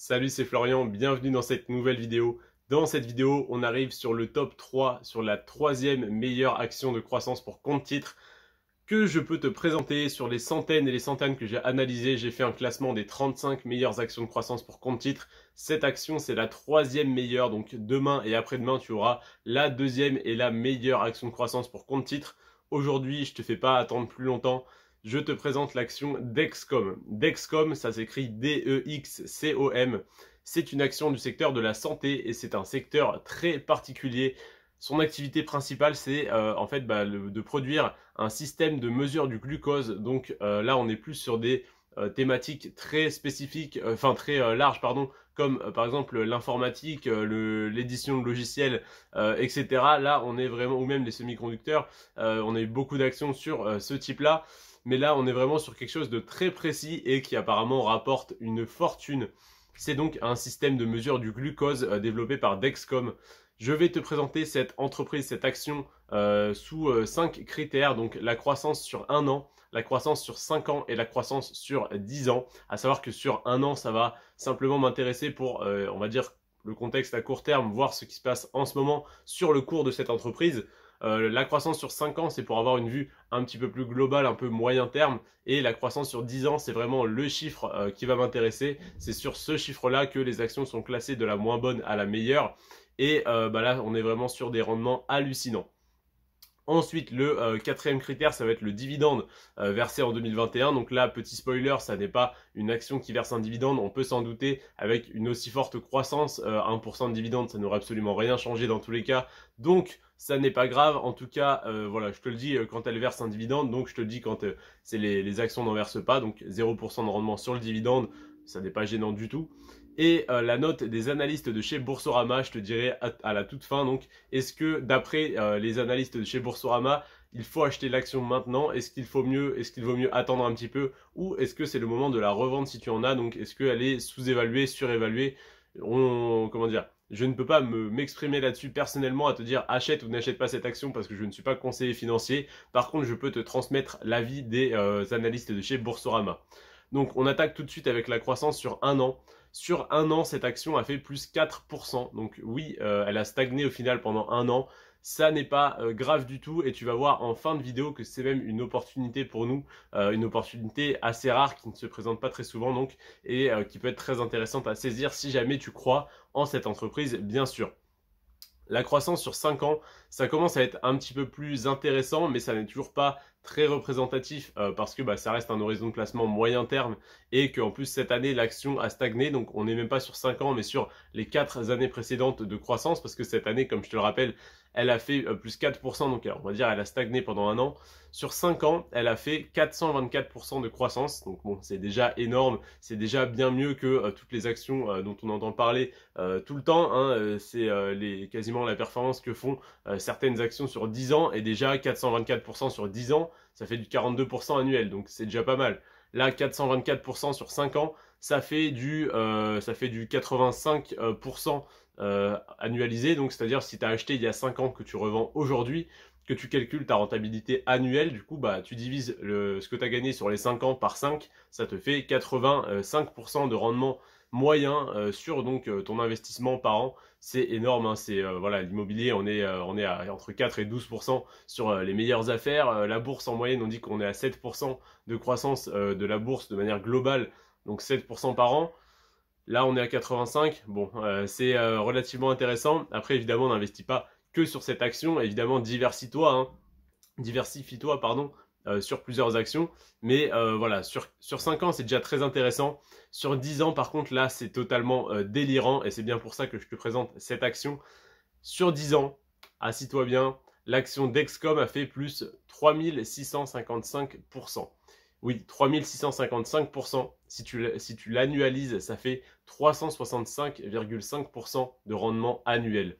Salut, c'est Florian, bienvenue dans cette nouvelle vidéo. Dans cette vidéo, on arrive sur le top 3, sur la troisième meilleure action de croissance pour compte titre que je peux te présenter sur les centaines et les centaines que j'ai analysées. J'ai fait un classement des 35 meilleures actions de croissance pour compte titre. Cette action, c'est la troisième meilleure. Donc demain et après-demain, tu auras la deuxième et la meilleure action de croissance pour compte titre. Aujourd'hui, je te fais pas attendre plus longtemps je te présente l'action Dexcom. Dexcom, ça s'écrit D-E-X-C-O-M. C'est une action du secteur de la santé et c'est un secteur très particulier. Son activité principale, c'est euh, en fait bah, de produire un système de mesure du glucose. Donc euh, là, on est plus sur des euh, thématiques très spécifiques, enfin très larges, pardon, comme par exemple l'informatique, l'édition de logiciels, etc. Là, on est vraiment, ou même les semi-conducteurs, on a eu beaucoup d'actions sur ce type-là. Mais là, on est vraiment sur quelque chose de très précis et qui apparemment rapporte une fortune. C'est donc un système de mesure du glucose euh, développé par Dexcom. Je vais te présenter cette entreprise, cette action euh, sous euh, cinq critères, donc la croissance sur un an, la croissance sur 5 ans et la croissance sur 10 ans. À savoir que sur un an, ça va simplement m'intéresser pour, on va dire, le contexte à court terme, voir ce qui se passe en ce moment sur le cours de cette entreprise. Euh, la croissance sur 5 ans, c'est pour avoir une vue un petit peu plus globale, un peu moyen terme. Et la croissance sur 10 ans, c'est vraiment le chiffre euh, qui va m'intéresser. C'est sur ce chiffre-là que les actions sont classées de la moins bonne à la meilleure. Et euh, bah là, on est vraiment sur des rendements hallucinants. Ensuite, le quatrième critère, ça va être le dividende versé en 2021. Donc là, petit spoiler, ça n'est pas une action qui verse un dividende. On peut s'en douter avec une aussi forte croissance, 1% de dividende, ça n'aurait absolument rien changé dans tous les cas. Donc, ça n'est pas grave. En tout cas, euh, voilà, je te le dis euh, quand elle verse un dividende, donc je te le dis quand euh, les, actions n'en versent pas, donc 0% de rendement sur le dividende, ça n'est pas gênant du tout. Et la note des analystes de chez Boursorama, je te dirais à, la toute fin, donc est-ce que d'après les analystes de chez Boursorama, il faut acheter l'action maintenant Est-ce qu'il faut mieux Est-ce qu'il vaut mieux attendre un petit peu Ou est-ce que c'est le moment de la revendre si tu en as Donc est-ce qu'elle est sous-évaluée, surévaluée On comment dire je ne peux pas m'exprimer là-dessus personnellement à te dire achète ou n'achète pas cette action parce que je ne suis pas conseiller financier. Par contre, je peux te transmettre l'avis des euh, analystes de chez Boursorama. Donc on attaque tout de suite avec la croissance sur un an. Sur un an, cette action a fait plus 4%. Donc oui, euh, elle a stagné au final pendant un an. Ça n'est pas euh, grave du tout et tu vas voir en fin de vidéo que c'est même une opportunité pour nous, euh, une opportunité assez rare qui ne se présente pas très souvent donc et qui peut être très intéressante à saisir si jamais tu crois en cette entreprise bien sûr la croissance sur 5 ans, ça commence à être un petit peu plus intéressant, mais ça n'est toujours pas très représentatif euh, parce que bah, ça reste un horizon de placement moyen terme et qu'en plus cette année l'action a stagné, donc on n'est même pas sur 5 ans mais sur les 4 années précédentes de croissance parce que cette année, comme je te le rappelle, elle a fait euh, plus 4%, donc euh, on va dire elle a stagné pendant un an. Sur 5 ans, elle a fait 424% de croissance, donc bon, c'est déjà énorme, c'est déjà bien mieux que euh, toutes les actions dont on entend parler tout le temps. Hein, c'est quasiment la performance que font certaines actions sur 10 ans, et déjà 424% sur 10 ans, ça fait du 42% annuel, donc c'est déjà pas mal. Là, 424% sur 5 ans, ça fait du, ça fait du 85% euh, Donc, c'est-à-dire si tu as acheté il y a 5 ans que tu revends aujourd'hui, que tu calcules ta rentabilité annuelle, du coup, bah, tu divises le, ce que tu as gagné sur les 5 ans par 5, ça te fait 85% de rendement moyen euh, sur donc euh, ton investissement par an. C'est énorme, hein. c'est euh, voilà l'immobilier, on est on est à entre 4 et 12% sur les meilleures affaires. la bourse en moyenne, on dit qu'on est à 7% de croissance de la bourse de manière globale, donc 7% par an. Là, on est à 85. Bon, euh, c'est euh, relativement intéressant. Après, évidemment, on n'investit pas que sur cette action. Évidemment, diversifie-toi. Hein. Diversifie-toi, pardon, euh, sur plusieurs actions. Mais voilà, sur, sur 5 ans, c'est déjà très intéressant. Sur 10 ans, par contre, là, c'est totalement délirant. Et c'est bien pour ça que je te présente cette action. Sur 10 ans, assis-toi bien. L'action Dexcom a fait plus 3655%. Oui, 3655% si tu, l'annualises, ça fait 365,5% de rendement annuel.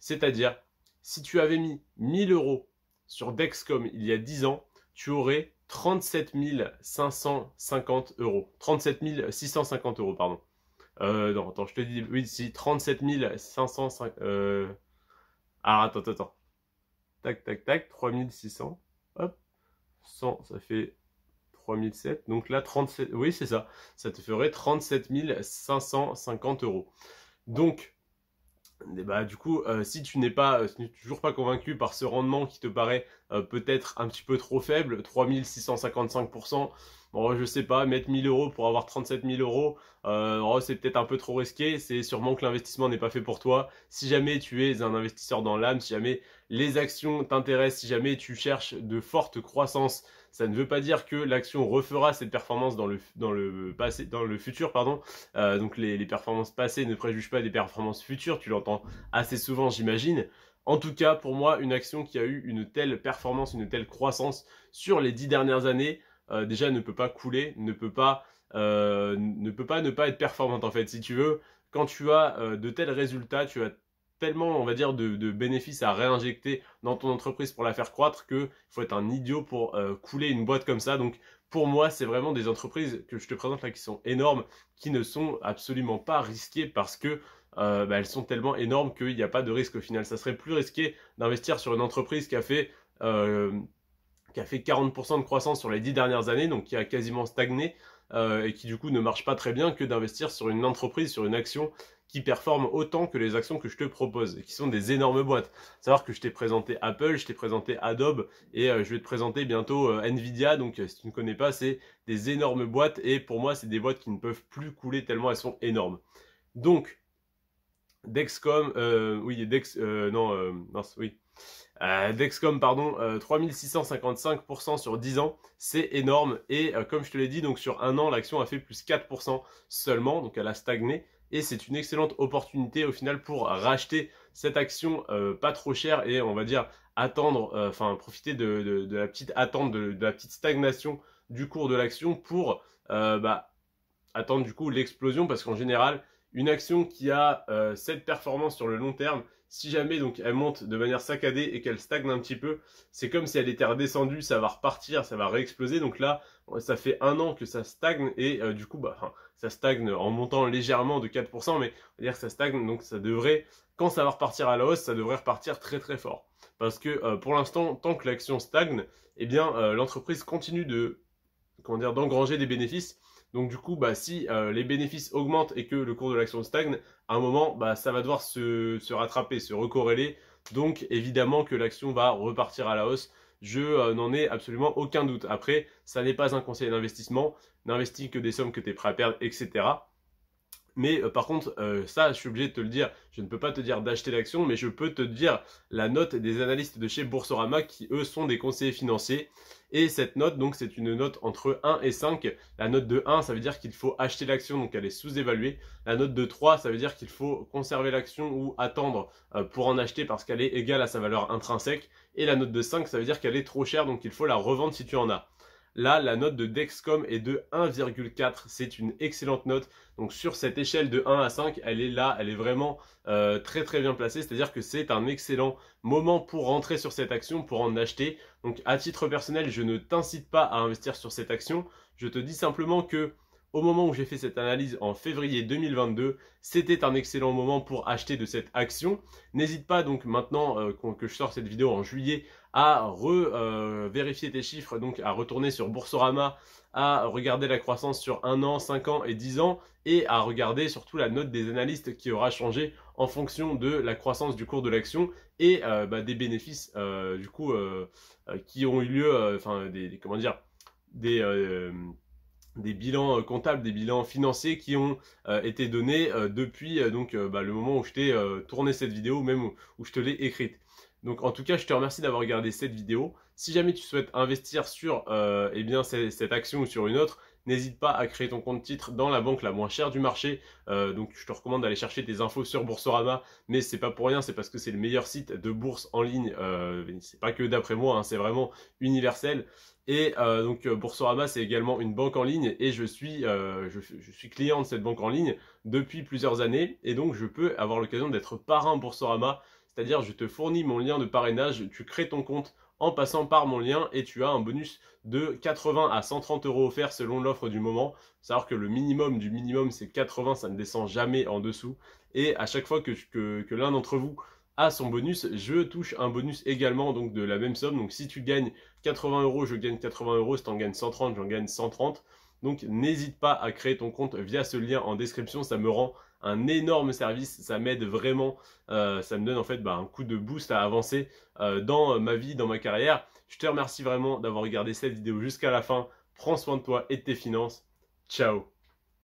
C'est-à-dire, si tu avais mis 1000 euros sur Dexcom il y a 10 ans, tu aurais 37 550 euros. 37 650 euros, pardon. Euh, non, attends, je te dis, oui, si, 37 550. Euh, ah, attends, attends, attends. Tac, tac, tac, 3600. Hop, 100, ça fait donc là, 37, oui, c'est ça. Ça te ferait 37 550 euros. Donc, eh ben, du coup, euh, si tu n'es pas euh, toujours pas convaincu par ce rendement qui te paraît euh, peut-être un petit peu trop faible, 3655%, bon, je sais pas, mettre 1000 euros pour avoir 37 000 euros, oh, c'est peut-être un peu trop risqué, c'est sûrement que l'investissement n'est pas fait pour toi. Si jamais tu es un investisseur dans l'âme, si jamais les actions t'intéressent, si jamais tu cherches de fortes croissances, ça ne veut pas dire que l'action refera cette performance dans le, dans le, passé, dans le futur. Pardon. Euh, donc les, performances passées ne préjugent pas des performances futures, tu l'entends assez souvent j'imagine. En tout cas, pour moi, une action qui a eu une telle performance, une telle croissance sur les dix dernières années, euh, déjà ne peut pas couler, ne peut pas, euh, ne peut pas ne pas être performante en fait. Si tu veux, quand tu as de tels résultats, tu as tellement, on va dire, de, bénéfices à réinjecter dans ton entreprise pour la faire croître qu'il faut être un idiot pour euh, couler une boîte comme ça. Donc, pour moi, c'est vraiment des entreprises que je te présente là qui sont énormes, qui ne sont absolument pas risquées parce que euh, bah, elles sont tellement énormes qu'il n'y a pas de risque au final. Ça serait plus risqué d'investir sur une entreprise qui a fait euh, qui a fait 40% de croissance sur les 10 dernières années, donc qui a quasiment stagné et qui du coup ne marche pas très bien, que d'investir sur une entreprise, sur une action qui performent autant que les actions que je te propose, et qui sont des énormes boîtes. Savoir que je t'ai présenté Apple, je t'ai présenté Adobe, et euh, je vais te présenter bientôt euh, Nvidia, donc euh, si tu ne connais pas, c'est des énormes boîtes, et pour moi, c'est des boîtes qui ne peuvent plus couler tellement elles sont énormes. Donc, Dexcom, oui, Dex, non, non, oui. Dexcom, pardon, 3655% sur 10 ans, c'est énorme. Et comme je te l'ai dit, donc sur un an, l'action a fait plus 4% seulement, donc elle a stagné. Et c'est une excellente opportunité au final pour racheter cette action euh, pas trop chère et on va dire attendre, euh, enfin profiter de, la petite attente, de, la petite stagnation du cours de l'action pour euh, bah, attendre du coup l'explosion parce qu'en général, une action qui a cette performance sur le long terme, si jamais donc elle monte de manière saccadée et qu'elle stagne un petit peu, c'est comme si elle était redescendue, ça va repartir, ça va réexploser. Donc là, ça fait un an que ça stagne et du coup, bah, ça stagne en montant légèrement de 4%, mais on va dire que ça stagne, donc ça devrait, quand ça va repartir à la hausse, ça devrait repartir très très fort. Parce que euh, pour l'instant, tant que l'action stagne, eh bien euh, l'entreprise continue de comment dire d'engranger des bénéfices. Donc du coup, bah, si euh, les bénéfices augmentent et que le cours de l'action stagne, à un moment, bah, ça va devoir se, se rattraper, se recorréler. Donc évidemment que l'action va repartir à la hausse je euh, n'en ai absolument aucun doute. Après, ça n'est pas un conseil d'investissement. N'investis que des sommes que tu es prêt à perdre, etc. Mais euh, par contre, euh, ça, je suis obligé de te le dire, je ne peux pas te dire d'acheter l'action, mais je peux te dire la note des analystes de chez Boursorama qui, eux, sont des conseillers financiers. Et cette note, donc, c'est une note entre 1 et 5. La note de 1, ça veut dire qu'il faut acheter l'action, donc elle est sous-évaluée. La note de 3, ça veut dire qu'il faut conserver l'action ou attendre euh, pour en acheter parce qu'elle est égale à sa valeur intrinsèque. Et la note de 5, ça veut dire qu'elle est trop chère, donc il faut la revendre si tu en as. Là, la note de Dexcom est de 1,4. C'est une excellente note. Donc sur cette échelle de 1 à 5, elle est là, elle est vraiment euh, très très bien placée. C'est-à-dire que c'est un excellent moment pour rentrer sur cette action, pour en acheter. Donc à titre personnel, je ne t'incite pas à investir sur cette action. Je te dis simplement que au moment où j'ai fait cette analyse en février 2022, c'était un excellent moment pour acheter de cette action. N'hésite pas donc maintenant euh, que je sors cette vidéo en juillet à revérifier euh, tes chiffres, donc à retourner sur Boursorama, à regarder la croissance sur un an, cinq ans et 10 ans, et à regarder surtout la note des analystes qui aura changé en fonction de la croissance du cours de l'action et euh, bah, des bénéfices euh, du coup qui ont eu lieu, enfin des, comment dire, des des bilans comptables, des bilans financiers qui ont été donnés depuis donc bah, le moment où je t'ai tourné cette vidéo, même où je te l'ai écrite. Donc en tout cas, je te remercie d'avoir regardé cette vidéo. Si jamais tu souhaites investir sur euh, eh bien, cette, action ou sur une autre, n'hésite pas à créer ton compte titre dans la banque la moins chère du marché. Euh, donc je te recommande d'aller chercher des infos sur Boursorama, mais ce n'est pas pour rien, c'est parce que c'est le meilleur site de bourse en ligne. Ce euh, c'est pas que d'après moi, hein, c'est vraiment universel. Et donc Boursorama, c'est également une banque en ligne et je suis, je suis client de cette banque en ligne depuis plusieurs années et donc je peux avoir l'occasion d'être parrain Boursorama c'est-à-dire, je te fournis mon lien de parrainage, tu crées ton compte en passant par mon lien et tu as un bonus de 80 à 130 euros offerts selon l'offre du moment. Savoir que le minimum du minimum c'est 80, ça ne descend jamais en dessous. Et à chaque fois que, l'un d'entre vous a son bonus, je touche un bonus également donc de la même somme. Donc si tu gagnes 80 euros, je gagne 80 euros. Si tu en gagnes 130, j'en gagne 130. Donc n'hésite pas à créer ton compte via ce lien en description, ça me rend un énorme service. Ça m'aide vraiment, euh, ça me donne en fait bah, un coup de boost à avancer euh, dans euh, ma vie, dans ma carrière. Je te remercie vraiment d'avoir regardé cette vidéo jusqu'à la fin. Prends soin de toi et de tes finances. Ciao